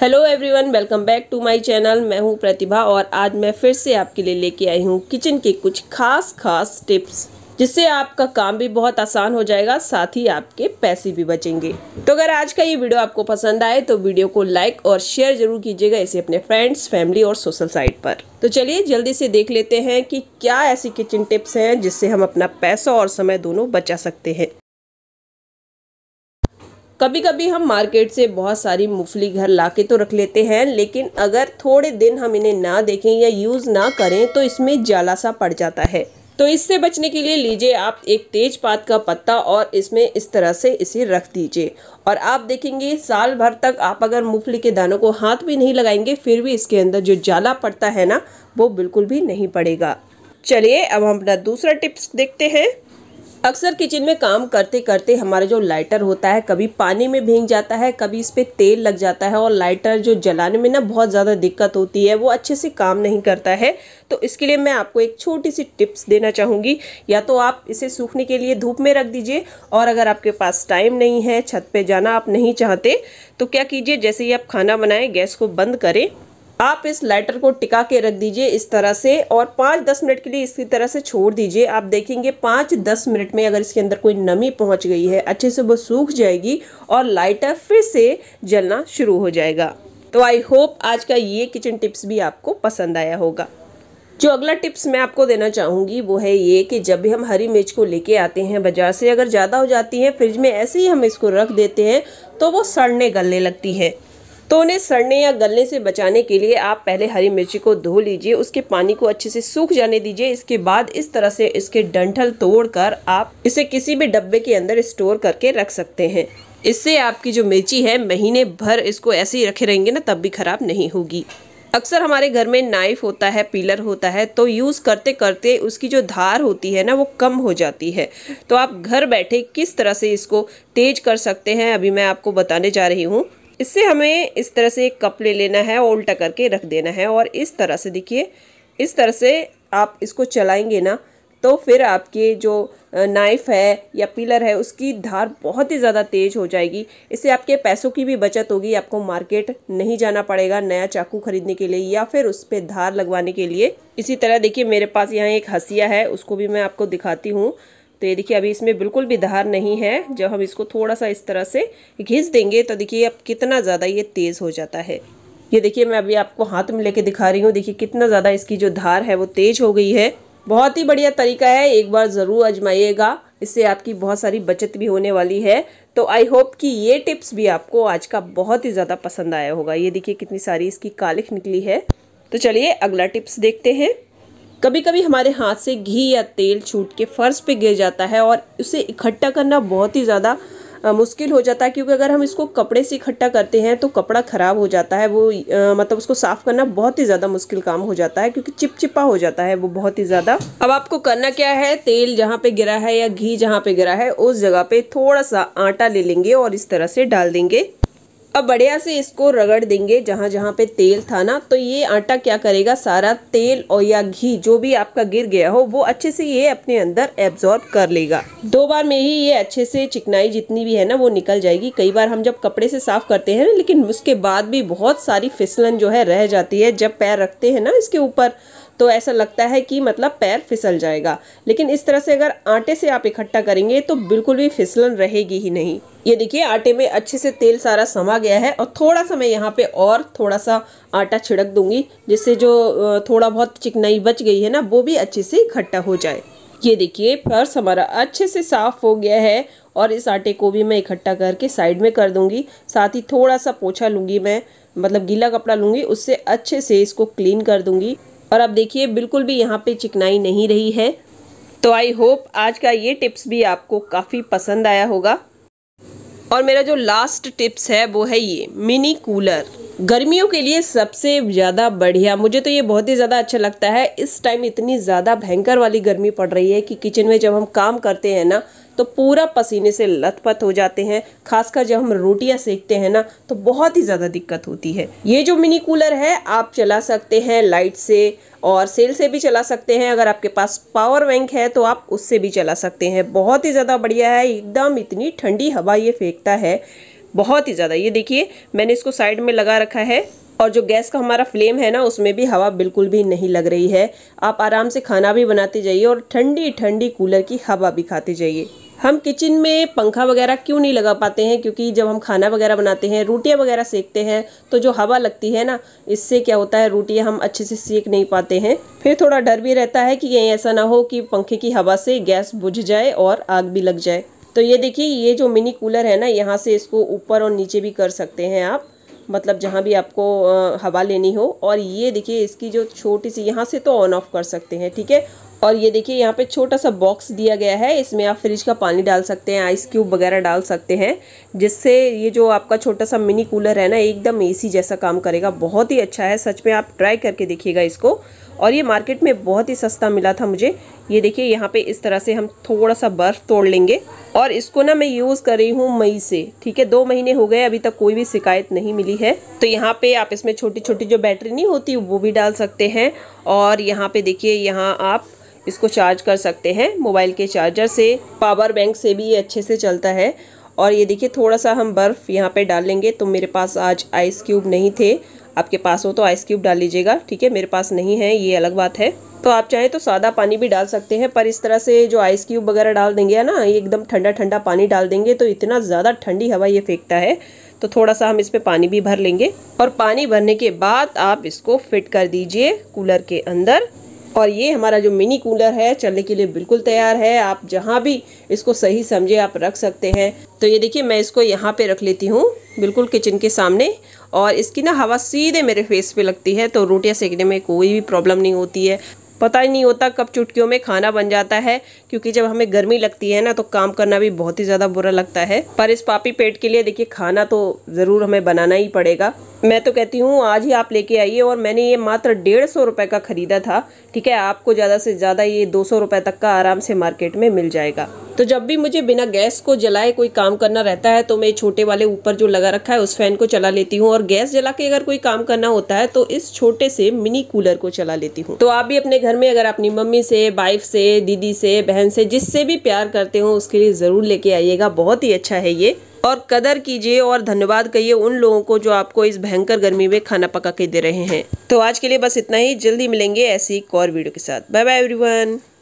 hello everyone welcome back to my channel मैं हूं प्रतिभा और आज मैं फिर से आपके लिए लेके आई हूं किचन के कुछ खास खास टिप्स जिससे आपका काम भी बहुत आसान हो जाएगा साथ ही आपके पैसे भी बचेंगे तो अगर आज का ये वीडियो आपको पसंद आए तो वीडियो को लाइक और शेयर जरूर कीजिएगा इसे अपने फ्रेंड्स फैमिली और सोशल साइट पर तो चलिए जल्दी से देख लेते हैं कि क्या ऐसी किचन टिप्स हैं जिससे हम अपना पैसा और समय दोनों बचा सकते हैं कभी कभी हम मार्केट से बहुत सारी मूंगफली घर ला के तो रख लेते हैं लेकिन अगर थोड़े दिन हम इन्हें ना देखें या यूज़ ना करें तो इसमें जाला सा पड़ जाता है तो इससे बचने के लिए लीजिए आप एक तेज पात का पत्ता और इसमें इस तरह से इसे रख दीजिए और आप देखेंगे साल भर तक आप अगर मूंगफली के दानों को हाथ भी नहीं लगाएंगे फिर भी इसके अंदर जो जाला पड़ता है ना वो बिल्कुल भी नहीं पड़ेगा चलिए अब हम अपना दूसरा टिप्स देखते हैं अक्सर किचन में काम करते करते हमारा जो लाइटर होता है कभी पानी में भींग जाता है कभी इस पर तेल लग जाता है और लाइटर जो जलाने में ना बहुत ज़्यादा दिक्कत होती है वो अच्छे से काम नहीं करता है तो इसके लिए मैं आपको एक छोटी सी टिप्स देना चाहूँगी या तो आप इसे सूखने के लिए धूप में रख दीजिए और अगर आपके पास टाइम नहीं है छत पर जाना आप नहीं चाहते तो क्या कीजिए जैसे ही आप खाना बनाएं गैस को बंद करें आप इस लाइटर को टिका के रख दीजिए इस तरह से और पाँच दस मिनट के लिए इसी तरह से छोड़ दीजिए आप देखेंगे पाँच दस मिनट में अगर इसके अंदर कोई नमी पहुंच गई है अच्छे से वो सूख जाएगी और लाइटर फिर से जलना शुरू हो जाएगा तो आई होप आज का ये किचन टिप्स भी आपको पसंद आया होगा जो अगला टिप्स मैं आपको देना चाहूँगी वो है ये कि जब भी हम हरी मिर्च को लेके आते हैं बाज़ार से अगर ज़्यादा हो जाती है फ्रिज में ऐसे ही हम इसको रख देते हैं तो वो सड़ने गलने लगती है तो उन्हें सड़ने या गलने से बचाने के लिए आप पहले हरी मिर्ची को धो लीजिए उसके पानी को अच्छे से सूख जाने दीजिए इसके बाद इस तरह से इसके डंठल तोड़कर आप इसे किसी भी डब्बे के अंदर स्टोर करके रख सकते हैं इससे आपकी जो मिर्ची है महीने भर इसको ऐसे ही रखे रहेंगे ना तब भी ख़राब नहीं होगी अक्सर हमारे घर में नाइफ होता है पीलर होता है तो यूज़ करते करते उसकी जो धार होती है ना वो कम हो जाती है तो आप घर बैठे किस तरह से इसको तेज कर सकते हैं अभी मैं आपको बताने जा रही हूँ इससे हमें इस तरह से एक कप ले लेना है और उल्टा करके रख देना है और इस तरह से देखिए इस तरह से आप इसको चलाएंगे ना तो फिर आपके जो नाइफ़ है या पिलर है उसकी धार बहुत ही ज़्यादा तेज़ हो जाएगी इससे आपके पैसों की भी बचत होगी आपको मार्केट नहीं जाना पड़ेगा नया चाकू खरीदने के लिए या फिर उस पर धार लगवाने के लिए इसी तरह देखिए मेरे पास यहाँ एक हसिया है उसको भी मैं आपको दिखाती हूँ तो ये देखिए अभी इसमें बिल्कुल भी धार नहीं है जब हम इसको थोड़ा सा इस तरह से घिस देंगे तो देखिए अब कितना ज़्यादा ये तेज़ हो जाता है ये देखिए मैं अभी आपको हाथ में लेके दिखा रही हूँ देखिए कितना ज़्यादा इसकी जो धार है वो तेज़ हो गई है बहुत ही बढ़िया तरीका है एक बार ज़रूर आजमाइएगा इससे आपकी बहुत सारी बचत भी होने वाली है तो आई होप कि ये टिप्स भी आपको आज का बहुत ही ज़्यादा पसंद आया होगा ये देखिए कितनी सारी इसकी कालिख निकली है तो चलिए अगला टिप्स देखते हैं कभी कभी हमारे हाथ से घी या तेल छूट के फर्श पे गिर जाता है और उसे इकट्ठा करना बहुत ही ज़्यादा मुश्किल हो जाता है क्योंकि अगर हम इसको कपड़े से इकट्ठा करते हैं तो कपड़ा ख़राब हो जाता है वो आ, मतलब उसको साफ़ करना बहुत ही ज़्यादा मुश्किल काम हो जाता है क्योंकि चिपचिपा हो जाता है वो बहुत ही ज़्यादा अब आपको करना क्या है तेल जहाँ पे गिरा है या घी जहाँ पे गिरा है उस जगह पे थोड़ा सा आटा ले लेंगे और इस तरह से डाल देंगे अब बढ़िया से इसको रगड़ देंगे जहाँ जहाँ पे तेल था ना तो ये आटा क्या करेगा सारा तेल और या घी जो भी आपका गिर गया हो वो अच्छे से ये अपने अंदर एब्जॉर्ब कर लेगा दो बार में ही ये अच्छे से चिकनाई जितनी भी है ना वो निकल जाएगी कई बार हम जब कपड़े से साफ करते हैं लेकिन उसके बाद भी बहुत सारी फिसलन जो है रह जाती है जब पैर रखते हैं ना इसके ऊपर तो ऐसा लगता है कि मतलब पैर फिसल जाएगा लेकिन इस तरह से अगर आटे से आप इकट्ठा करेंगे तो बिल्कुल भी फिसलन रहेगी ही नहीं ये देखिए आटे में अच्छे से तेल सारा समा गया है और थोड़ा सा मैं यहाँ पे और थोड़ा सा आटा छिड़क दूंगी जिससे जो थोड़ा बहुत चिकनाई बच गई है ना वो भी अच्छे से इकट्ठा हो जाए ये देखिए फर्श हमारा अच्छे से साफ़ हो गया है और इस आटे को भी मैं इकट्ठा करके साइड में कर दूंगी साथ ही थोड़ा सा पोछा लूंगी मैं मतलब गीला कपड़ा लूंगी उससे अच्छे से इसको क्लीन कर दूंगी और अब देखिए बिल्कुल भी यहाँ पे चिकनाई नहीं रही है तो आई होप आज का ये टिप्स भी आपको काफ़ी पसंद आया होगा और मेरा जो लास्ट टिप्स है वो है ये मिनी कूलर गर्मियों के लिए सबसे ज़्यादा बढ़िया मुझे तो ये बहुत ही ज़्यादा अच्छा लगता है इस टाइम इतनी ज़्यादा भयंकर वाली गर्मी पड़ रही है कि किचन में जब हम काम करते हैं ना तो पूरा पसीने से लथपथ हो जाते हैं खासकर जब हम रोटियां सेकते हैं ना तो बहुत ही ज़्यादा दिक्कत होती है ये जो मिनी कूलर है आप चला सकते हैं लाइट से और सेल से भी चला सकते हैं अगर आपके पास पावर बैंक है तो आप उससे भी चला सकते हैं बहुत ही ज़्यादा बढ़िया है एकदम इतनी ठंडी हवा ये फेंकता है बहुत ही ज़्यादा ये देखिए मैंने इसको साइड में लगा रखा है और जो गैस का हमारा फ्लेम है ना उसमें भी हवा बिल्कुल भी नहीं लग रही है आप आराम से खाना भी बनाते जाइए और ठंडी ठंडी कूलर की हवा भी खाते जाइए हम किचन में पंखा वगैरह क्यों नहीं लगा पाते हैं क्योंकि जब हम खाना वगैरह बनाते हैं रोटियां वगैरह सेकते हैं तो जो हवा लगती है ना इससे क्या होता है रोटियां हम अच्छे से सेक नहीं पाते हैं फिर थोड़ा डर भी रहता है कि कहीं ऐसा ना हो कि पंखे की हवा से गैस बुझ जाए और आग भी लग जाए तो ये देखिए ये जो मिनी कूलर है ना यहाँ से इसको ऊपर और नीचे भी कर सकते हैं आप मतलब जहाँ भी आपको हवा लेनी हो और ये देखिए इसकी जो छोटी सी यहाँ से तो ऑन ऑफ कर सकते हैं ठीक है और ये देखिए यहाँ पे छोटा सा बॉक्स दिया गया है इसमें आप फ्रिज का पानी डाल सकते हैं आइस क्यूब वगैरह डाल सकते हैं जिससे ये जो आपका छोटा सा मिनी कूलर है ना एकदम एसी जैसा काम करेगा बहुत ही अच्छा है सच में आप ट्राई करके देखिएगा इसको और ये मार्केट में बहुत ही सस्ता मिला था मुझे ये देखिए यहाँ पे इस तरह से हम थोड़ा सा बर्फ़ तोड़ लेंगे और इसको ना मैं यूज़ कर रही हूँ मई से ठीक है दो महीने हो गए अभी तक कोई भी शिकायत नहीं मिली है तो यहाँ पे आप इसमें छोटी छोटी जो बैटरी नहीं होती वो भी डाल सकते हैं और यहाँ पे देखिए यहाँ आप इसको चार्ज कर सकते हैं मोबाइल के चार्जर से पावर बैंक से भी ये अच्छे से चलता है और ये देखिए थोड़ा सा हम बर्फ़ यहाँ पे डाल लेंगे तो मेरे पास आज आइस क्यूब नहीं थे आपके पास हो तो आइस क्यूब डाल लीजिएगा ठीक है मेरे पास नहीं है ये अलग बात है तो आप चाहें तो सादा पानी भी डाल सकते हैं पर इस तरह से जो आइस क्यूब वगैरह डाल देंगे ना ये एकदम ठंडा ठंडा पानी डाल देंगे तो इतना ज़्यादा ठंडी हवा ये फेंकता है तो थोड़ा सा हम इस पर पानी भी भर लेंगे और पानी भरने के बाद आप इसको फिट कर दीजिए कूलर के अंदर और ये हमारा जो मिनी कूलर है चलने के लिए बिल्कुल तैयार है आप जहाँ भी इसको सही समझे आप रख सकते हैं तो ये देखिए मैं इसको यहाँ पे रख लेती हूँ बिल्कुल किचन के सामने और इसकी ना हवा सीधे मेरे फेस पे लगती है तो रोटियाँ सेकने में कोई भी प्रॉब्लम नहीं होती है पता ही नहीं होता कब चुटकियों में खाना बन जाता है क्योंकि जब हमें गर्मी लगती है ना तो काम करना भी बहुत ही ज़्यादा बुरा लगता है पर इस पापी पेट के लिए देखिए खाना तो ज़रूर हमें बनाना ही पड़ेगा मैं तो कहती हूँ आज ही आप लेके आइए और मैंने ये मात्र डेढ़ सौ रुपये का ख़रीदा था ठीक है आपको ज़्यादा से ज़्यादा ये दो सौ रुपये तक का आराम से मार्केट में मिल जाएगा तो जब भी मुझे बिना गैस को जलाए कोई काम करना रहता है तो मैं छोटे वाले ऊपर जो लगा रखा है उस फैन को चला लेती हूँ और गैस जला के अगर कोई काम करना होता है तो इस छोटे से मिनी कूलर को चला लेती हूँ तो आप भी अपने घर में अगर अपनी मम्मी से वाइफ से दीदी से बहन से जिससे भी प्यार करते हो उसके लिए ज़रूर लेके आइएगा बहुत ही अच्छा है ये और कदर कीजिए और धन्यवाद कहिए उन लोगों को जो आपको इस भयंकर गर्मी में खाना पका के दे रहे हैं तो आज के लिए बस इतना ही जल्दी मिलेंगे ऐसी एक और वीडियो के साथ बाय बाय एवरीवन